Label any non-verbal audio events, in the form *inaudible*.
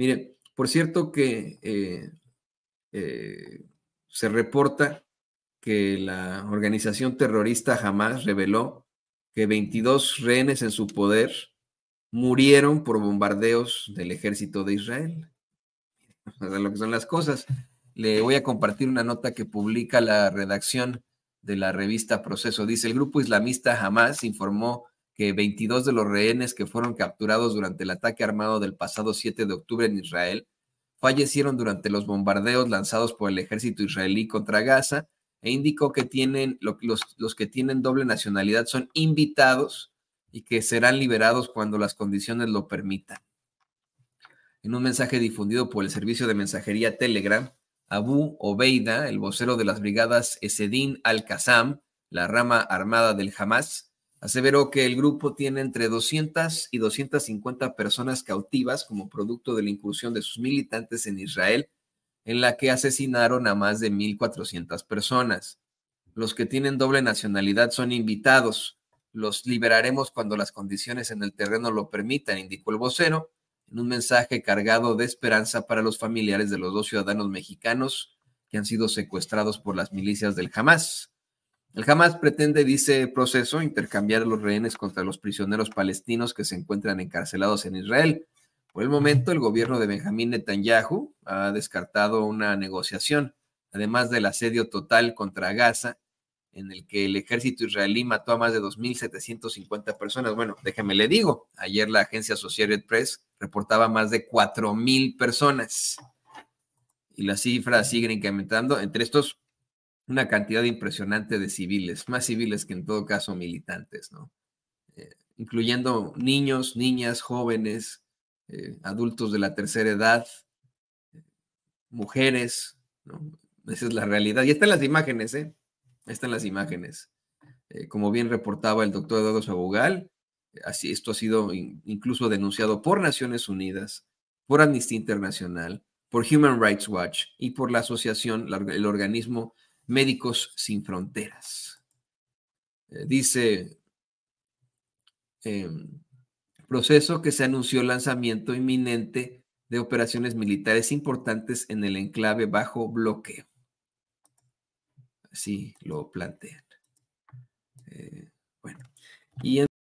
Mire, por cierto que eh, eh, se reporta que la organización terrorista jamás reveló que 22 rehenes en su poder murieron por bombardeos del ejército de Israel. *laughs* O sea, lo que son las cosas. Le voy a compartir una nota que publica la redacción de la revista Proceso. Dice, el grupo islamista jamás informó que 22 de los rehenes que fueron capturados durante el ataque armado del pasado 7 de octubre en Israel fallecieron durante los bombardeos lanzados por el ejército israelí contra Gaza e indicó que tienen, los, los que tienen doble nacionalidad son invitados y que serán liberados cuando las condiciones lo permitan. En un mensaje difundido por el servicio de mensajería Telegram, Abu Obeida, el vocero de las brigadas Esedin al-Qassam, la rama armada del Hamas, aseveró que el grupo tiene entre 200 y 250 personas cautivas como producto de la incursión de sus militantes en Israel, en la que asesinaron a más de 1.400 personas. Los que tienen doble nacionalidad son invitados. Los liberaremos cuando las condiciones en el terreno lo permitan, indicó el vocero, en un mensaje cargado de esperanza para los familiares de los dos ciudadanos mexicanos que han sido secuestrados por las milicias del Hamas. El Hamas pretende, dice proceso, intercambiar los rehenes contra los prisioneros palestinos que se encuentran encarcelados en Israel. Por el momento, el gobierno de Benjamín Netanyahu ha descartado una negociación, además del asedio total contra Gaza, en el que el ejército israelí mató a más de 2.750 personas. Bueno, déjeme le digo, ayer la agencia Associated Press reportaba más de 4.000 personas. Y las cifras siguen incrementando. Entre estos, una cantidad impresionante de civiles, más civiles que en todo caso militantes, ¿no? Eh, incluyendo niños, niñas, jóvenes, eh, adultos de la tercera edad, mujeres, ¿no? Esa es la realidad. Y están las imágenes, ¿eh? Están las imágenes. Eh, como bien reportaba el doctor Eduardo Sabogal, así, esto ha sido incluso denunciado por Naciones Unidas, por Amnistía Internacional, por Human Rights Watch y por la asociación, el organismo Médicos Sin Fronteras. Eh, dice, em, proceso que se anunció lanzamiento inminente de operaciones militares importantes en el enclave bajo bloqueo. Así lo plantean. Eh, bueno, y